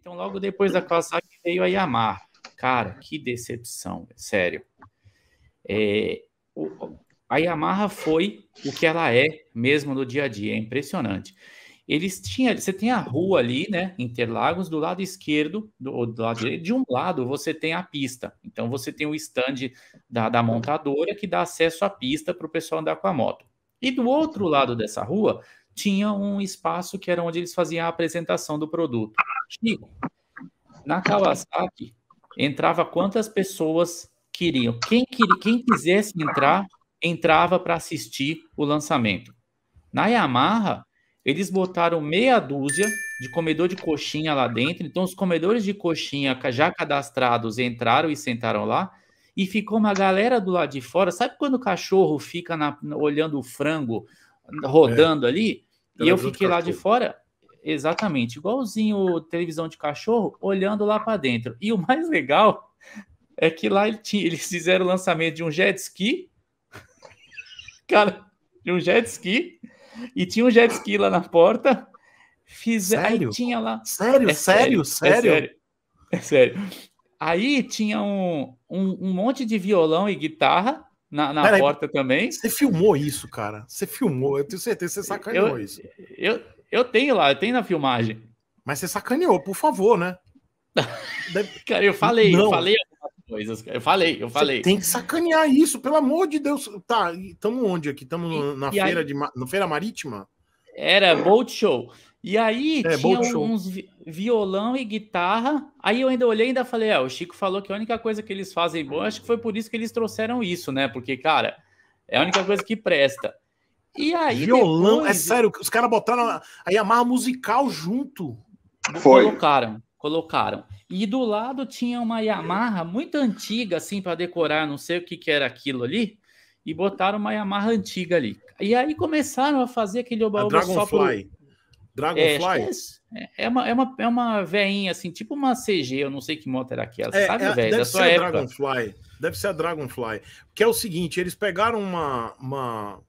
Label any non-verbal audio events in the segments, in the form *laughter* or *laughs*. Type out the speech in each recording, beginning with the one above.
Então, logo depois da Kawasaki veio a Yamaha. Cara, que decepção, sério. É, o, a Yamaha foi o que ela é mesmo no dia a dia, é impressionante. Eles tinham, você tem a rua ali, né, Interlagos, do lado esquerdo, do, do lado direito, de um lado você tem a pista. Então você tem o stand da, da montadora que dá acesso à pista para o pessoal andar com a moto. E do outro lado dessa rua, tinha um espaço que era onde eles faziam a apresentação do produto. Chico, na Kawasaki entrava quantas pessoas queriam. Quem, queria, quem quisesse entrar, entrava para assistir o lançamento. Na Yamaha, eles botaram meia dúzia de comedor de coxinha lá dentro. Então, os comedores de coxinha já cadastrados entraram e sentaram lá. E ficou uma galera do lado de fora. Sabe quando o cachorro fica na, olhando o frango rodando é. ali? e eu fiquei lá de fora, exatamente, igualzinho televisão de cachorro, olhando lá para dentro. E o mais legal é que lá eles fizeram o lançamento de um jet ski. *laughs* Cara, de um jet ski. E tinha um jet ski lá na porta. Sério? Aí tinha lá. Sério, é sério, sério, é sério. É sério. Aí tinha um, um, um monte de violão e guitarra na, na Pera porta também. Você filmou isso, cara. Você filmou, eu tenho certeza que você sacaneou eu, isso. Eu, eu tenho lá, eu tenho na filmagem. Mas você sacaneou, por favor, né? *laughs* cara, eu falei, Não. eu falei algumas coisas. Eu falei, eu falei. Você tem que sacanear isso, pelo amor de Deus. Tá, estamos onde aqui? Estamos na, e feira aí... de, na Feira Marítima? Era Boat Show. E aí é, tinha uns violão e guitarra. Aí eu ainda olhei e ainda falei, é, o Chico falou que a única coisa que eles fazem bom, acho que foi por isso que eles trouxeram isso, né? Porque, cara, é a única coisa que presta. E aí Violão, é depois... é sério, os caras botaram a Yamaha musical junto. Foi. Colocaram, colocaram. E do lado tinha uma Yamaha muito antiga, assim, para decorar, não sei o que, que era aquilo ali, e botaram uma Yamaha antiga ali. E aí começaram a fazer aquele oba-oba só Dragonfly? É é, é, é, uma, é uma, é uma veinha, assim, tipo uma CG, eu não sei que moto era aquela, é, sabe, é, velho? Deve ser a época. Dragonfly. Deve ser a Dragonfly. Que é o seguinte, eles pegaram uma... uma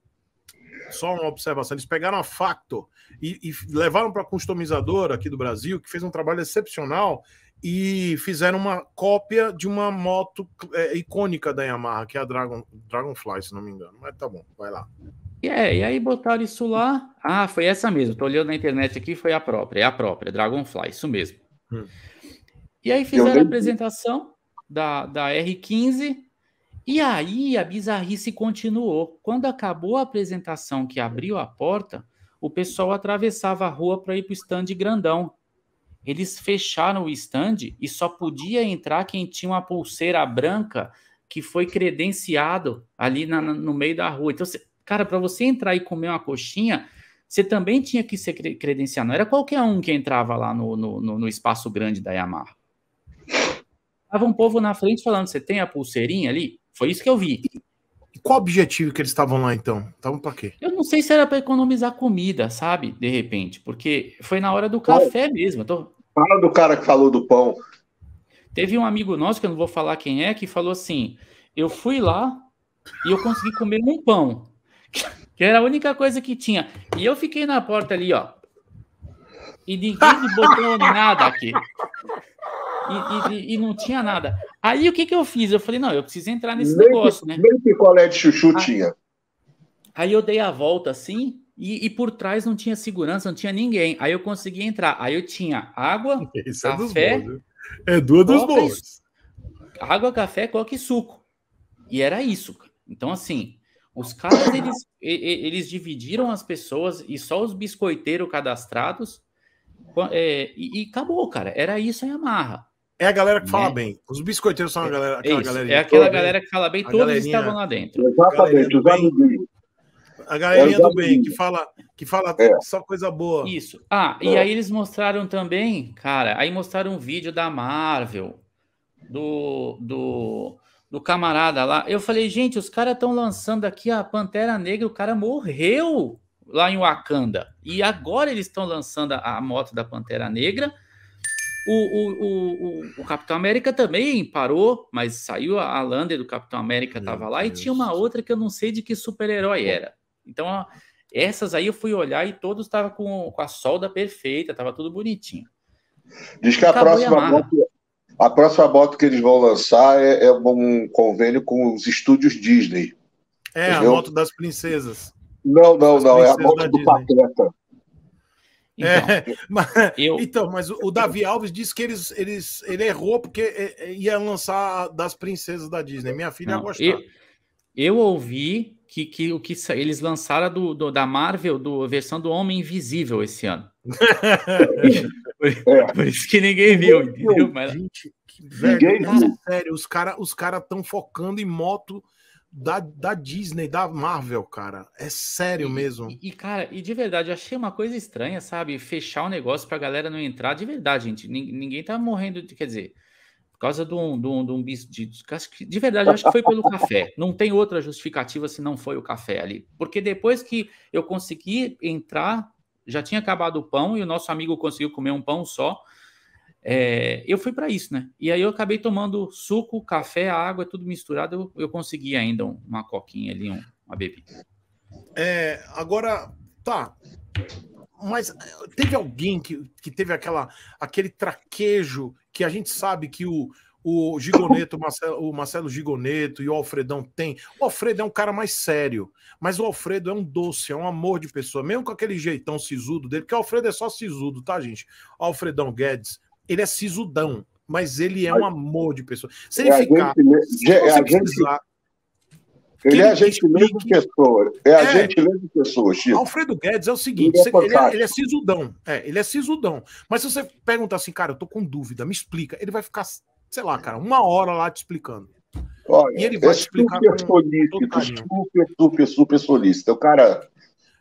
só uma observação, eles pegaram a Factor e, e levaram para a customizadora aqui do Brasil, que fez um trabalho excepcional e fizeram uma cópia de uma moto é, icônica da Yamaha, que é a Dragon, Dragonfly, se não me engano. Mas tá bom, vai lá. E, é, e aí botaram isso lá. Ah, foi essa mesmo. Tô olhando na internet aqui, foi a própria, é a própria, Dragonfly, isso mesmo. Hum. E aí fizeram a apresentação da, da R15. E aí a bizarrice continuou. Quando acabou a apresentação que abriu a porta, o pessoal atravessava a rua para ir para o stand grandão. Eles fecharam o stand e só podia entrar quem tinha uma pulseira branca que foi credenciado ali na, no meio da rua. Então, você Cara, para você entrar e comer uma coxinha, você também tinha que ser credenciado. Não era qualquer um que entrava lá no, no, no espaço grande da Yamaha. Tava um povo na frente falando: você tem a pulseirinha ali? Foi isso que eu vi. E qual o objetivo que eles estavam lá então? Estavam para quê? Eu não sei se era para economizar comida, sabe? De repente, porque foi na hora do café mesmo. Tô... Fala do cara que falou do pão. Teve um amigo nosso, que eu não vou falar quem é, que falou assim: eu fui lá e eu consegui comer um pão. Que era a única coisa que tinha. E eu fiquei na porta ali, ó. E ninguém me botou nada aqui. E, e, e, não tinha nada. Aí o que, que eu fiz? Eu falei, não, eu preciso entrar nesse nem, negócio, né? Nem picolé de chuchu aí, tinha. Aí eu dei a volta assim, e, e, por trás não tinha segurança, não tinha ninguém. Aí eu consegui entrar. Aí eu tinha água, *laughs* Esse é café. É, duas dos bons. Água, café, coca e suco. E era isso. Então, assim, os caras, eles, eles dividiram as pessoas e só os biscoiteiros cadastrados. É, e, e, acabou, cara. Era isso aí, amarra. É a galera que né? fala bem. Os biscoiteiros são a é galera, aquela galera. É aquela galera que fala bem, todos galerinha... estavam lá dentro. Exatamente, os a galerinha do bem, que fala, que fala é. só coisa boa. Isso. Ah, é. e aí eles mostraram também, cara, aí mostraram um vídeo da Marvel, do, do do camarada lá. Eu falei, gente, os caras estão lançando aqui a Pantera Negra, o cara morreu lá em Wakanda. E agora eles estão lançando a moto da Pantera Negra. O, o, o, o, Capitão América também parou, mas saiu a, Lander do Capitão América, estava lá, Deus. e tinha uma outra que eu não sei de que super-herói era. Então, ó, essas aí eu fui olhar e todos estavam com, com, a solda perfeita, estava tudo bonitinho. Diz que a próxima, moto, a próxima moto que eles vão lançar é, é um convênio com os estúdios Disney. É, entendeu? a moto das princesas. Não, não, das não, é a moto do Pateta. É, então, é, *laughs* mas, eu... então, mas o Davi Alves disse que eles, eles, ele errou porque é, é, ia lançar das princesas da Disney. Minha filha não, gostou. Eu, eu, ouvi que, que o que eles lançaram do, do da Marvel do, a versão do Homem Invisível esse ano. *laughs* É. Por, isso que ninguém viu, entendeu? Mas... Gente, que velho, ninguém sério, os caras os cara tão focando em moto da, da Disney, da Marvel, cara. É sério e, mesmo. E, e, cara, e de verdade, achei uma coisa estranha, sabe? Fechar o um negócio pra galera não entrar. De verdade, gente, ninguém tá morrendo, quer dizer, por causa de um, de um, de um bicho. De, de verdade, acho que foi pelo café. Não tem outra justificativa se não foi o café ali. Porque depois que eu consegui entrar já tinha acabado o pão e o nosso amigo conseguiu comer um pão só. É, eu fui para isso, né? E aí eu acabei tomando suco, café, água, tudo misturado. Eu, eu consegui ainda uma coquinha ali, um, uma bebida. É, agora, tá. Mas é, teve alguém que, que teve aquela, aquele traquejo que a gente sabe que o, o Gigoneto, o Marcelo, o Marcelo Gigoneto e o Alfredão tem. O Alfredo é um cara mais sério, mas o Alfredo é um doce, é um amor de pessoa, mesmo com aquele jeitão sisudo dele, porque o Alfredo é só sisudo, tá, gente? O Alfredão Guedes, ele é sisudão, mas ele é um amor de pessoa. Se ele é ficar. Gente, é a gente, ele é a gentileza é é de pessoa. É, é a gentileza de pessoa, Chico. Alfredo Guedes é o seguinte: ele é, ele é, ele é sisudão. É, ele é sisudão. Mas se você perguntar assim, cara, eu tô com dúvida, me explica, ele vai ficar sei lá, cara, uma hora lá te explicando. Olha, e ele vai é explicar super solista super, super, super solista O cara.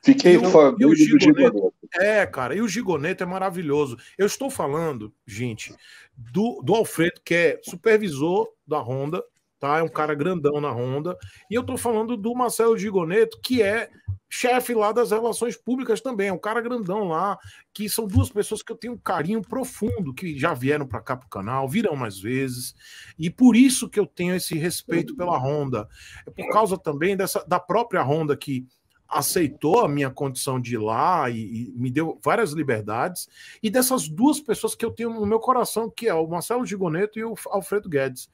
Fiquei então, fã do Gigoneto. É, cara, e o Gigoneto é maravilhoso. Eu estou falando, gente, do, do Alfredo, que é supervisor da Honda, tá? É um cara grandão na Honda. E eu estou falando do Marcelo Gigoneto, que é chefe lá das relações públicas também, é um cara grandão lá, que são duas pessoas que eu tenho um carinho profundo, que já vieram para cá para o canal, virão mais vezes, e por isso que eu tenho esse respeito pela Honda. É por causa também dessa da própria Honda que aceitou a minha condição de ir lá e, e me deu várias liberdades, e dessas duas pessoas que eu tenho no meu coração, que é o Marcelo Gigoneto e o Alfredo Guedes.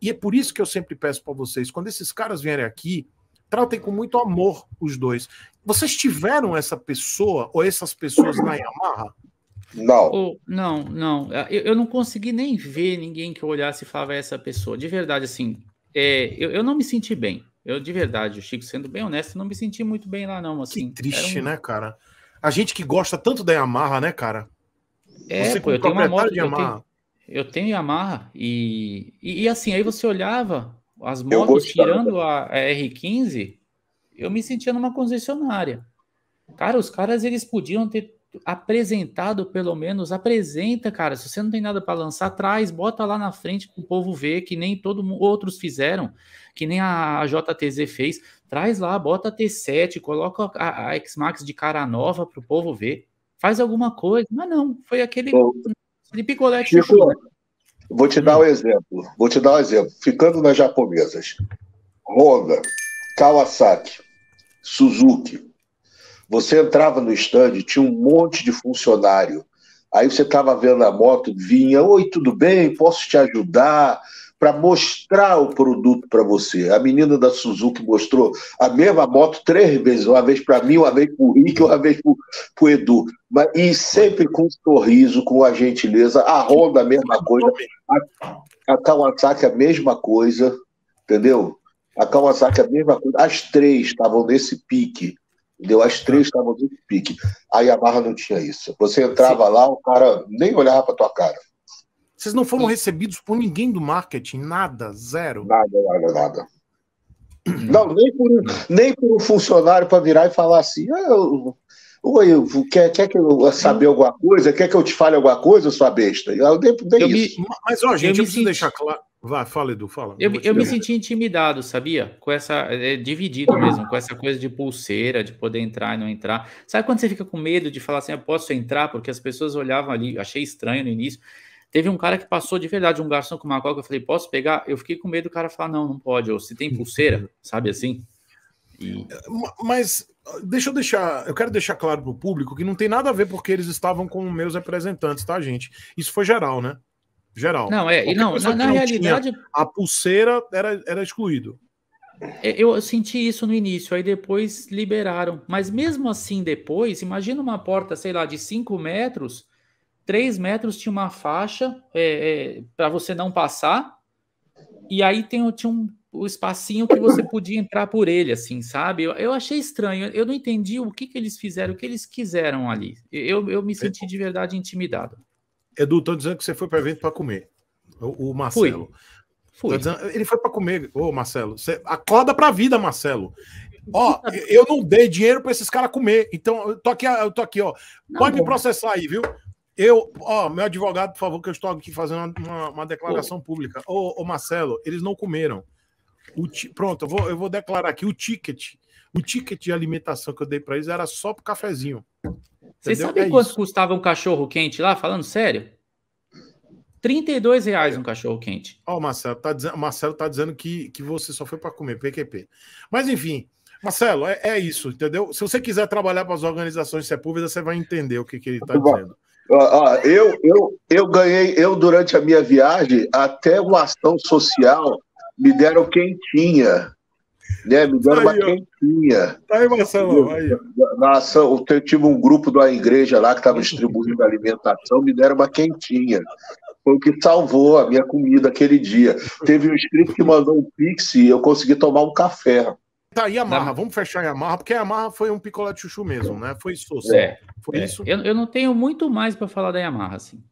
E é por isso que eu sempre peço para vocês, quando esses caras vierem aqui, tratem com muito amor os dois. Vocês tiveram essa pessoa ou essas pessoas na Yamaha? Não. Oh, não, não. Eu, eu, não consegui nem ver ninguém que eu olhasse e falava é essa pessoa. De verdade, assim, é, eu, eu não me senti bem. Eu, de verdade, Chico, sendo bem honesto, não me senti muito bem lá, não. Assim, que triste, um... né, cara? A gente que gosta tanto da Yamaha, né, cara? É, Você pô, eu tenho uma moto, Yamaha. Eu tenho Yamaha e, e, e assim, aí você olhava as motos tirando a, a R15, eu me sentia numa concessionária. Cara, os caras eles podiam ter apresentado, pelo menos, apresenta, cara. Se você não tem nada para lançar, traz, bota lá na frente para o povo ver, que nem todos outros fizeram, que nem a, a JTZ fez. Traz lá, bota a T7, coloca a, a X-Max de cara nova para o povo ver. Faz alguma coisa, mas não, foi aquele Bom. De picolé de chuchu. Vou te dar um exemplo. Vou te dar um exemplo. Ficando nas japonesas. Honda, Kawasaki, Suzuki. Você entrava no stand, tinha um monte de funcionário. Aí você estava vendo a moto, vinha, oi, tudo bem? Posso te ajudar? para mostrar o produto para você. A menina da Suzuki mostrou a mesma moto três vezes, uma vez para mim, uma vez para o Rick, uma vez para o Edu. Mas, e sempre com um sorriso, com a gentileza. A Honda, a mesma coisa. A, a Kawasaki, a mesma coisa. Entendeu? A Kawasaki, a mesma coisa. As três estavam nesse pique. Deu as três, estavam nesse pique. A Yamaha não tinha isso. Você entrava Sim. lá, o cara nem olhava para tua cara. Vocês não foram recebidos por ninguém do marketing, nada, zero. Nada, nada, nada. Não, nem por, nem por um funcionário para virar e falar assim, ah, eu, oi, quer, quer que eu saber alguma coisa? Quer que eu te fale alguma coisa, sua besta? Eu, nem, nem eu isso. Me, mas, ó, gente, eu, eu preciso senti... deixar claro. Vai, fala, Edu, fala. Eu, eu me senti intimidado, sabia? Com essa. É, dividido mesmo, com essa coisa de pulseira, de poder entrar e não entrar. Sabe quando você fica com medo de falar assim, eu ah, posso entrar? Porque as pessoas olhavam ali, achei estranho no início. Teve um cara que passou de verdade um garçom com uma coca, eu falei, posso pegar? Eu fiquei com medo do cara falar, não, não pode, ou se tem pulseira, *laughs* sabe assim? E... Mas ah, deixa eu deixar, eu quero deixar claro para o público que não tem nada a ver porque eles estavam com meus representantes, tá, gente? Isso foi geral, né? Geral. Não, é, e não, na, na não realidade. Tinha, a pulseira era, era excluído. É, eu senti isso no início, aí depois liberaram. Mas mesmo assim, depois, imagina uma porta, sei lá, de 5 metros 3 metros tinha uma faixa é, é, para você não passar, e aí tem, tinha um, um espacinho que você podia entrar por ele, assim, sabe? Eu, eu achei estranho, eu não entendi o que, que eles fizeram, o que eles quiseram ali. Eu, eu me senti de verdade intimidado. Edu, estão dizendo que você foi para evento para comer. O, o Marcelo. Fui. Fui. Dizendo, ele foi para comer. Ô, Marcelo, você acorda para a vida, Marcelo. Ó, eu não dei dinheiro para esses caras comer. Então, eu tô aqui, eu tô aqui, ó. Pode não, me processar aí, viu? Eu, ó, meu advogado, por favor, que eu estou aqui fazendo uma, uma declaração oh. pública. Ô, ô, Marcelo, eles não comeram. Ti... Pronto, eu vou, eu vou declarar aqui o ticket. O ticket de alimentação que eu dei para eles era só pro cafezinho. Você sabe é quanto isso. custava um cachorro quente lá? Falando sério? 32 reais um cachorro quente. Ó, oh, Marcelo tá dizendo, Marcelo tá dizendo que, que você só foi para comer PQP. Mas enfim, Marcelo, é, é, isso, entendeu? Se você quiser trabalhar para as organizações Sepúlveda, é você vai entender o que, que ele está dizendo eu, eu, eu ganhei, eu durante a minha viagem, até uma ação social me deram quentinha. Né? Me deram aí, uma quentinha. Tá aí, Marcelo. Aí. Na ação, eu tive um grupo da igreja lá que estava distribuindo alimentação, me deram uma quentinha. Foi o que salvou a minha comida aquele dia. Teve um inscrito que mandou um pix e eu consegui tomar um café. Tá, Yamaha, não. vamos fechar a Yamaha, porque a Yamaha foi um picolé de chuchu mesmo, né? Foi isso. É, foi é. isso. Eu, eu, não tenho muito mais para falar da Yamaha, assim.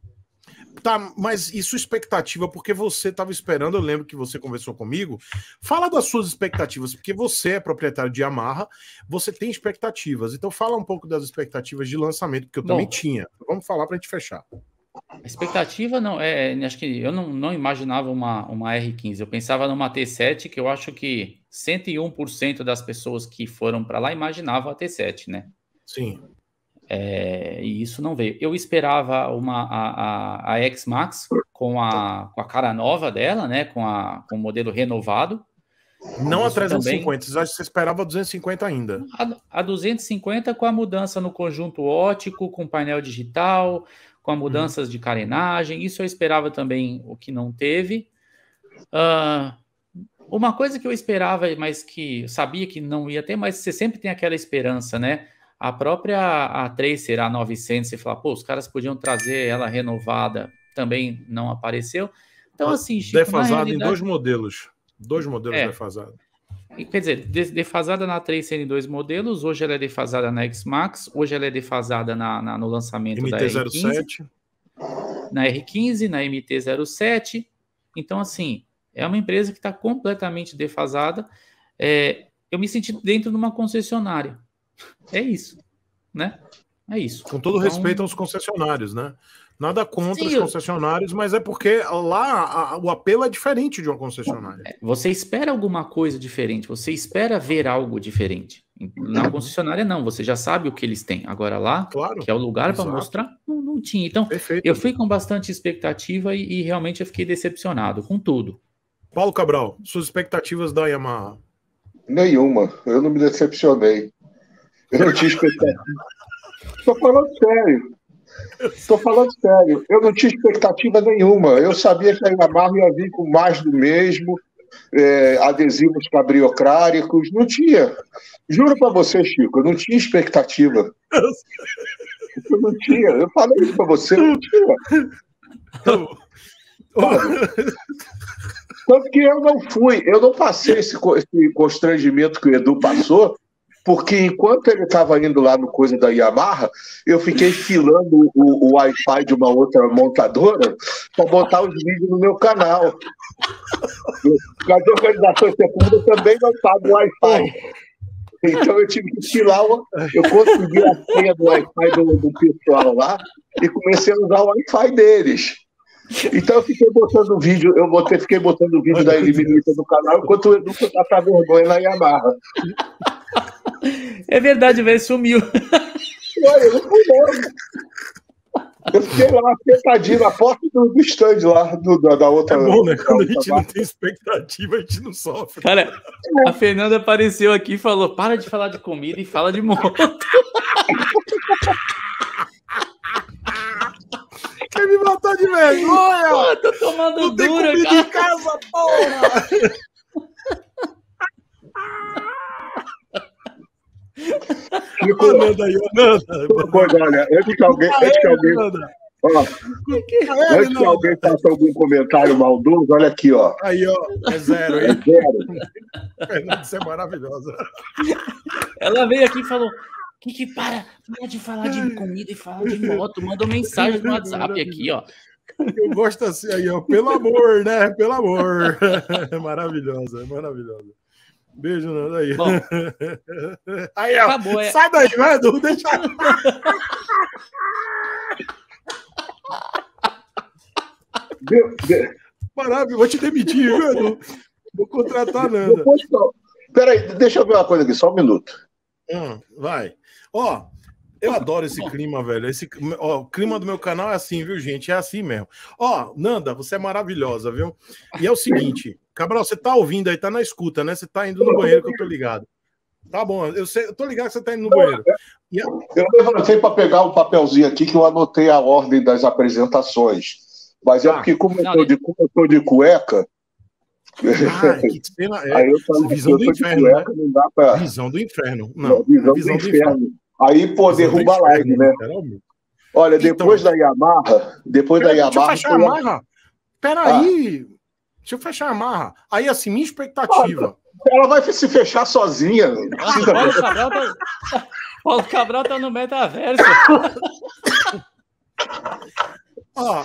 Tá, mas isso é expectativa, porque você estava esperando, eu lembro que você conversou comigo. Fala das suas expectativas, porque você é proprietário de Yamaha, você tem expectativas. Então fala um pouco das expectativas de lançamento, que eu Bom, também tinha. Vamos falar para a gente fechar. A expectativa não é, é, acho que eu não, não imaginava uma, uma R15. Eu pensava numa T7 que eu acho que 101% das pessoas que foram para lá imaginavam a T7, né? Sim. É, e isso não veio. Eu esperava uma a, a, a X-Max com a, com a cara nova dela, né? Com, a, com o modelo renovado. Não a 350, também. você esperava 250 ainda. A, a, 250 com a mudança no conjunto ótico, com painel digital, com as uhum. mudanças de carenagem. Isso eu esperava também, o que não teve. Uh, uma coisa que eu esperava, mas que sabia que não ia ter, mas você sempre tem aquela esperança, né? A própria a Tracer, a 900, você fala, pô, os caras podiam trazer ela renovada, também não apareceu. Então, assim, Chico, Defasado em dois modelos. Dois modelos é, defasados quer dizer, defasada na 3CN2 modelos, hoje ela é defasada na X-Max, hoje ela é defasada na, na no lançamento mt da R15, na R15, na MT-07. Então, assim, é uma empresa que está completamente defasada. É, eu me senti dentro de uma concessionária. É isso, né? É isso. Com todo então, respeito aos concessionários, né? Nada contra Sim, os concessionários, mas é porque lá a, o apelo é diferente de uma concessionária. É, você espera alguma coisa diferente, você espera ver algo diferente. Na uhum. concessionária, não, você já sabe o que eles têm. Agora lá, claro, que é o lugar para mostrar, não, não, tinha. Então, Perfeito. eu fui com bastante expectativa e, e, realmente eu fiquei decepcionado com tudo. Paulo Cabral, suas expectativas da Yamaha? Nenhuma, eu não me decepcionei. Eu não tinha expectativa. Estou falando sério. Estou falando sério, eu não tinha expectativa nenhuma. Eu sabia que a Yamaha ia vir com mais do mesmo, é, adesivos cabriocráticos, não tinha. Juro para você, Chico, eu não tinha expectativa. Eu não tinha. Eu falei isso para você, não tinha. tanto que eu não fui, eu não passei esse, esse constrangimento que o Edu passou, porque enquanto ele estava indo lá no coisa da Yamaha, eu fiquei filando o, o Wi-Fi de uma outra montadora para botar os vídeos no meu canal. Mas a organização secundária também não paga o Wi-Fi. Então eu tive que filar, eu consegui a senha do Wi-Fi do, do pessoal lá e comecei a usar o Wi-Fi deles. Então eu fiquei botando vídeo, eu botei, fiquei botando vídeo da Eliminita no canal, enquanto o Edu tá com vergonha na Yamaha. É verdade, velho, sumiu. Olha, eu não pulei. Eu fiquei lá, sentadinho na porta do, do stand lá, do, da, da, outra. É bom, né? Quando a gente não tem expectativa, a gente não sofre. Cara, a Fernanda apareceu aqui e falou: para de falar de comida e fala de moto. *laughs* Quer me matar de vergonha? Pô, tô tomando não dura, tem comida cara. em casa, porra! Nico... Ananda aí, Ananda. Pois olha, antes que alguém. Antes que alguém... Ó, antes que alguém faça algum comentário maldoso, olha aqui, ó. Aí, ó, é zero, hein? É zero. você é maravilhosa. Ela veio aqui e falou: que, que para, para de falar de comida e falar de moto. Mandou mensagem no WhatsApp aqui, ó. Eu gosto assim aí, ó. Pelo amor, né? Pelo amor. É *laughs* maravilhosa, é maravilhosa. Beijo, Nando. Aí. Bom, *laughs* aí, ó. Acabou, é... Sai daí, vai, Edu. Deixa. Deu, deu. Maravilha, vou te demitir, viu, Edu? Vou contratar a Nanda. Depois, Peraí, deixa eu ver uma coisa aqui, só um minuto. Hum, vai. Ó, eu adoro esse clima, velho. Esse, ó, o clima do meu canal é assim, viu, gente? É assim mesmo. Ó, Nanda, você é maravilhosa, viu? E é o seguinte. Cabral, você tá ouvindo aí, tá na escuta, né? Você tá indo no banheiro que eu tô ligado. Tá bom, eu, sei, eu tô ligado que você tá indo no banheiro. E a... Eu levantei para pegar um papelzinho aqui que eu anotei a ordem das apresentações. Mas é ah, porque, como eu, tô de, como eu tô de cueca, ah, *laughs* que pena. é. Aí eu visão eu do inferno, cueca, né? não dá pra... Visão do inferno. Não, não visão, visão, do, do inferno. inferno. Aí, pô, visão derruba a live, né? Olha, então- depois então... da Yamaha, depois Pera, da Yamaha... Deixa eu fechar a Yamaha. Peraí, Deixa eu fechar a marra. Aí, assim, minha expectativa. Ela vai se fechar sozinha. Paulo Cabral, tá... Paulo Cabral tá no metaverso. Ó,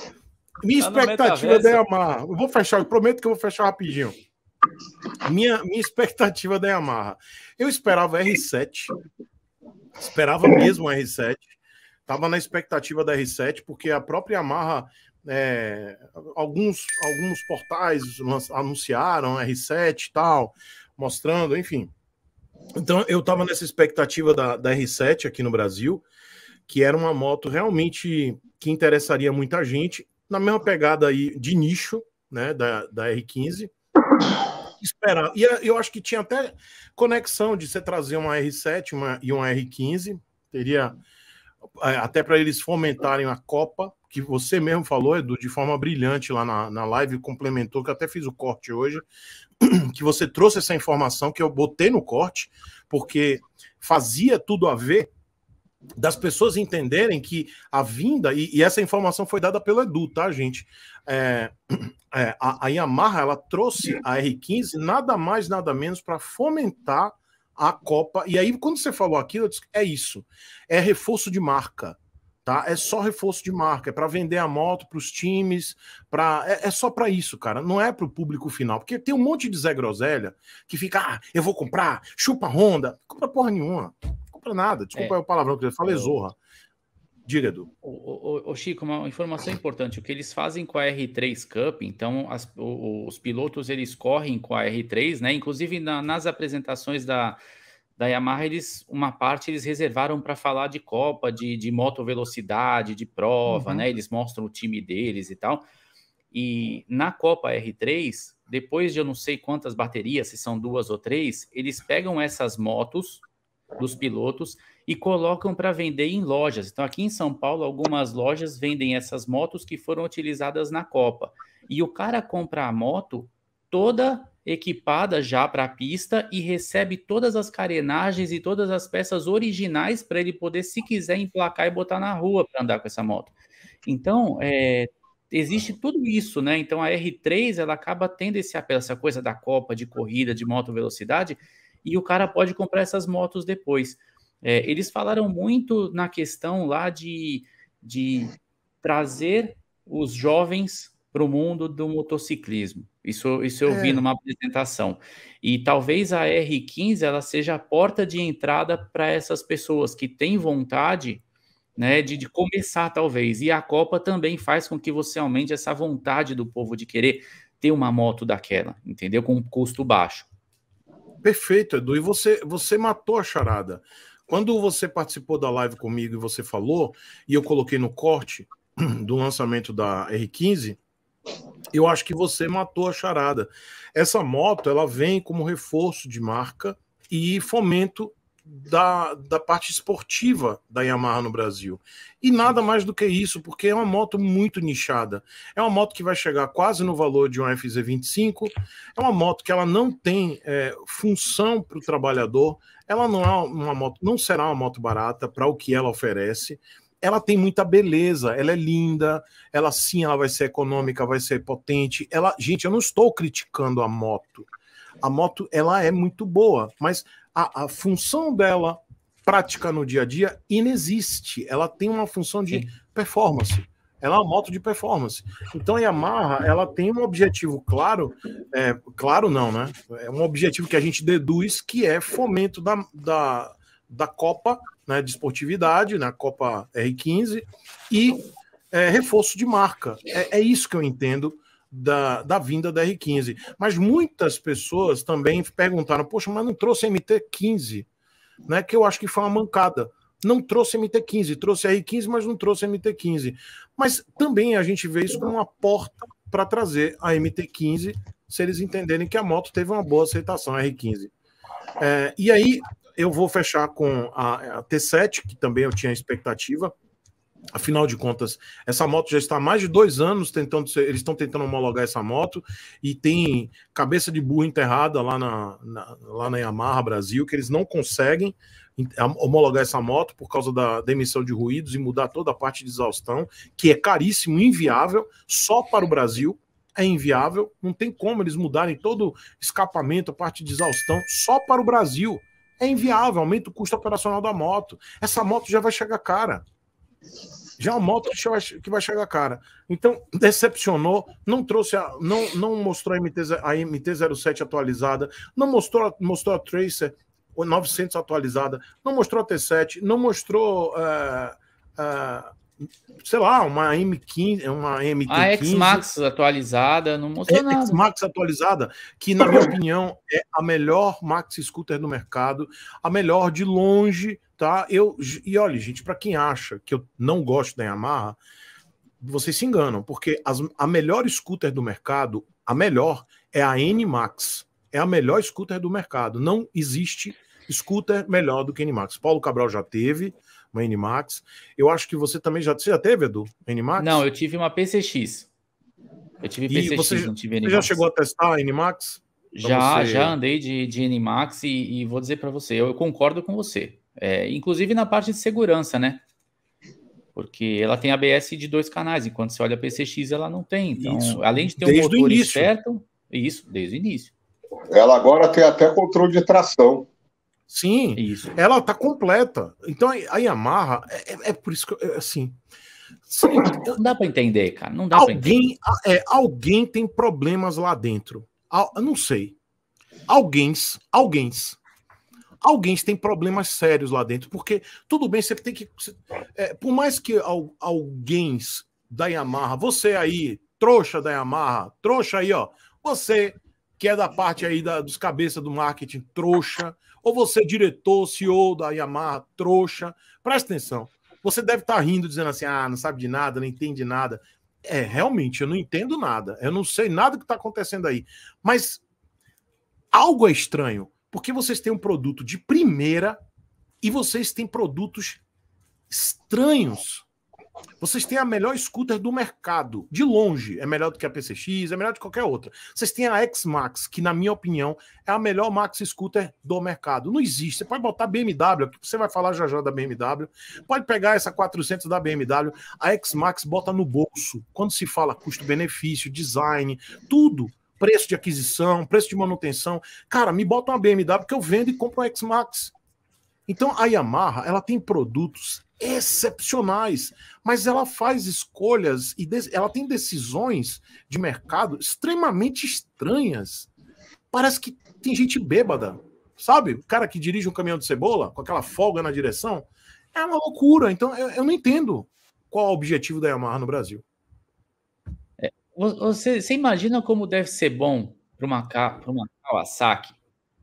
minha tá expectativa da Yamaha. É eu vou fechar, eu prometo que eu vou fechar rapidinho. Minha, minha expectativa da Yamaha. É eu esperava R7. Esperava mesmo R7. tava na expectativa da R7, porque a própria Yamaha é, alguns, alguns portais anunciaram né, R7 e tal, mostrando, enfim. Então eu estava nessa expectativa da, da R7 aqui no Brasil, que era uma moto realmente que interessaria muita gente, na mesma pegada aí de nicho, né, da, da R15. Esperar. E eu acho que tinha até conexão de você trazer uma R7 uma, e uma R15, teria é, até para eles fomentarem a Copa, que você mesmo falou, Edu, de forma brilhante lá na, na live, complementou, que eu até fiz o corte hoje, *clears throat* que você trouxe essa informação que eu botei no corte, porque fazia tudo a ver das pessoas entenderem que a vinda, e, e essa informação foi dada pelo Edu, tá, gente? É, *clears throat* é, a, a Yamaha ela trouxe a R15 nada mais, nada menos para fomentar a Copa. E aí, quando você falou aquilo, eu disse, é isso. É reforço de marca tá? É só reforço de marca, é para vender a moto para os times, para é, é, só para isso, cara. Não é para o público final, porque tem um monte de Zé Groselha que fica, ah, eu vou comprar, chupa Honda, compra porra nenhuma, compra nada. Desculpa é. o palavrão que eu falei, é é. zorra. Diga, Edu. O, o, o, Chico, uma informação importante: o que eles fazem com a R3 Cup, então as, o, os pilotos eles correm com a R3, né? Inclusive na, nas apresentações da, da Yamaha, eles, uma parte eles reservaram para falar de Copa, de, de moto velocidade, de prova, uhum. né? Eles mostram o time deles e tal. E na Copa R3, depois de eu não sei quantas baterias, se são duas ou três, eles pegam essas motos dos pilotos e colocam para vender em lojas. Então, aqui em São Paulo, algumas lojas vendem essas motos que foram utilizadas na Copa. E o cara compra a moto toda equipada já para a pista e recebe todas as carenagens e todas as peças originais para ele poder, se quiser, emplacar e botar na rua para andar com essa moto. Então, é, existe tudo isso, né? Então a R3 ela acaba tendo esse apelo, essa coisa da Copa, de corrida, de moto velocidade, e o cara pode comprar essas motos depois. É, eles falaram muito na questão lá de, de trazer os jovens para o mundo do motociclismo. Isso, isso eu é. vi numa apresentação. E talvez a R15 ela seja a porta de entrada para essas pessoas que têm vontade né, de, de, começar, talvez. E a Copa também faz com que você aumente essa vontade do povo de querer ter uma moto daquela, entendeu? Com um custo baixo. Perfeito, Edu. E você, você matou a charada. Quando você participou da live comigo e você falou, e eu coloquei no corte *clears throat* do lançamento da R15, eu acho que você matou a charada. Essa moto ela vem como reforço de marca e fomento da, da parte esportiva da Yamaha no Brasil. E nada mais do que isso, porque é uma moto muito nichada. É uma moto que vai chegar quase no valor de uma FZ25. É uma moto que ela não tem é, função para o trabalhador. Ela não é uma moto, não será uma moto barata para o que ela oferece ela tem muita beleza, ela é linda, ela sim, ela vai ser econômica, vai ser potente. Ela, gente, eu não estou criticando a moto. A moto ela é muito boa, mas a, a função dela prática no dia a dia inexiste. Ela tem uma função de performance. Ela é uma moto de performance. Então a Yamaha ela tem um objetivo claro, é, claro não, né? É um objetivo que a gente deduz que é fomento da, da, da Copa né, de esportividade na Copa R15 e é, reforço de marca. É, é, isso que eu entendo da, da vinda da R15. Mas muitas pessoas também perguntaram: poxa, mas não trouxe MT15, né? Que eu acho que foi uma mancada. Não trouxe MT15, trouxe R15, mas não trouxe MT15. Mas também a gente vê isso como uma porta para trazer a MT15, se eles entenderem que a moto teve uma boa aceitação, a R15. É, e aí, eu vou fechar com a, a T7, que também eu tinha expectativa. Afinal de contas, essa moto já está há mais de dois anos tentando ser, eles estão tentando homologar essa moto e tem cabeça de burro enterrada lá na, na, lá na Yamaha Brasil que eles não conseguem homologar essa moto por causa da, da emissão de ruídos e mudar toda a parte de exaustão, que é caríssimo, inviável, só para o Brasil, é inviável, não tem como eles mudarem todo escapamento, a parte de exaustão, só para o Brasil. É inviável, aumenta o custo operacional da moto. Essa moto já vai chegar cara. Já é uma moto que vai chegar cara. Então, decepcionou, não trouxe a, não, não mostrou a, MT, a MT-07 atualizada, não mostrou, mostrou a Tracer 900 atualizada, não mostrou a T7, não mostrou uh, uh, sei lá, uma M15, uma MT15. A X-Max atualizada, não mostrou é, nada. X-Max atualizada, que na minha opinião é a melhor Max Scooter do mercado, a melhor de longe, tá? Eu e olha, gente, para quem acha que eu não gosto da Yamaha, vocês se enganam, porque as, a melhor scooter do mercado, a melhor é a N-Max. É a melhor scooter do mercado. Não existe scooter melhor do que a N-Max. Paulo Cabral já teve, uma Nmax. Eu acho que você também já, você já teve, Edu, Nmax? Não, eu tive uma PCX. Eu tive PCX, você, não tive Nmax. Você já chegou a testar a Nmax? Max? já, você... já andei de, de Nmax e, e vou dizer para você, eu, eu, concordo com você. É, inclusive na parte de segurança, né? Porque ela tem ABS de dois canais, enquanto você olha a PCX, ela não tem. Então, isso. além de ter desde um motor certo, isso, desde o início. Ela agora tem até controle de tração. Sim, isso. ela tá completa. Então a Yamaha é, é, é por isso que eu, é, assim. Sim, não dá para entender, cara. Não dá alguém, É, alguém tem problemas lá dentro. Al, não sei. Alguém, alguém, alguém tem problemas sérios lá dentro, porque tudo bem, você tem que. É, por mais que al, alguém da Yamaha, você aí, trouxa da Yamaha, trouxa aí, ó, você que é da parte aí da, dos cabeças do marketing trouxa, ou você, diretor, CEO da Yamaha, trouxa, presta atenção. Você deve estar tá rindo, dizendo assim: ah, não sabe de nada, não entende nada. É, realmente, eu não entendo nada. Eu não sei nada que está acontecendo aí. Mas algo é estranho, porque vocês têm um produto de primeira e vocês têm produtos estranhos vocês têm a melhor scooter do mercado, de longe. É melhor do que a PCX, é melhor do que qualquer outra. Vocês têm a X-Max, que, na minha opinião, é a melhor Max Scooter do mercado. Não existe. Você pode botar BMW, que você vai falar já já da BMW. Pode pegar essa 400 da BMW. A X-Max bota no bolso. Quando se fala custo-benefício, design, tudo preço de aquisição, preço de manutenção. Cara, me bota uma BMW que eu vendo e compro a X-Max. Então a Yamaha, ela tem produtos excepcionais, mas ela faz escolhas e ela tem decisões de mercado extremamente estranhas. Parece que tem gente bêbada, sabe? O cara que dirige um caminhão de cebola com aquela folga na direção é uma loucura. Então eu, eu não entendo qual é o objetivo da Yamaha no Brasil. É, você, você, imagina como deve ser bom para uma, uma Kawasaki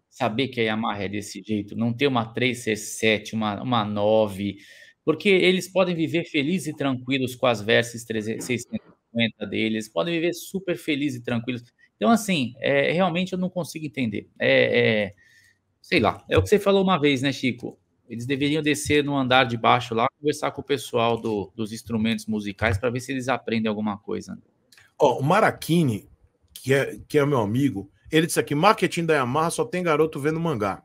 saber que a Yamaha é desse jeito, não ter uma 367, uma, uma 9, porque eles podem viver felizes e tranquilos com as verses 650 deles, podem viver super felizes e tranquilos. Então, assim, é, realmente eu não consigo entender. É, é, sei lá, é o que você falou uma vez, né, Chico? Eles deveriam descer no andar de baixo lá, conversar com o pessoal do, dos instrumentos musicais para ver se eles aprendem alguma coisa. Né? o Maraquini, que é, que é meu amigo, ele disse aqui: marketing da Yamaha só tem garoto vendo mangá.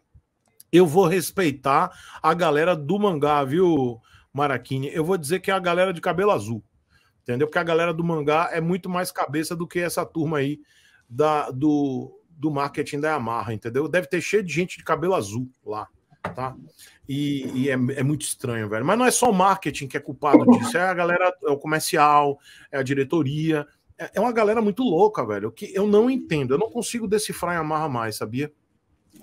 Eu vou respeitar a galera do mangá, viu, Maraquini. Eu vou dizer que é a galera de cabelo azul, entendeu? Porque a galera do mangá é muito mais cabeça do que essa turma aí da, do, do marketing da Yamaha, entendeu? Deve ter cheio de gente de cabelo azul lá, tá? E, e é, é, muito estranho, velho. Mas não é só o marketing que é culpado disso, é a galera, é o comercial, é a diretoria. É, é uma galera muito louca, velho, que eu não entendo. Eu não consigo decifrar a Yamaha mais, sabia?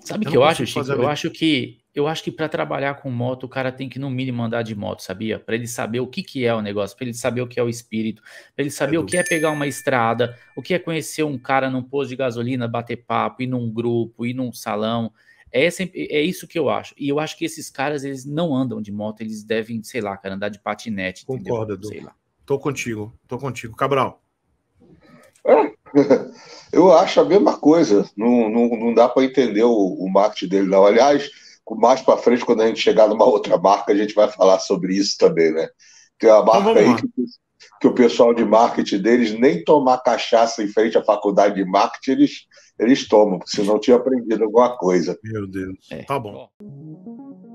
Sabe o que eu acho, Chico? Eu acho que eu acho que para trabalhar com moto, o cara tem que, no mínimo, andar de moto, sabia? Para ele saber o que, que é o negócio, para ele saber o que é o espírito, para ele saber é o que é pegar uma estrada, o que é conhecer um cara num posto de gasolina, bater papo, ir num grupo, ir num salão. É, sempre, é isso que eu acho. E eu acho que esses caras, eles não andam de moto, eles devem, sei lá, cara, andar de patinete. Concordo, entendeu? sei lá. Tô contigo, tô contigo. Cabral. É, *laughs* eu acho a mesma coisa. Não, não, não dá para entender o, o marketing dele, não. Aliás mais para frente, quando a gente chegar numa outra marca, a gente vai falar sobre isso também, né? Tem uma marca aí que, que, o pessoal de marketing deles nem tomar cachaça em frente à faculdade de marketing, eles, eles tomam, porque senão tinha aprendido alguma coisa. Meu Deus. É. Tá bom.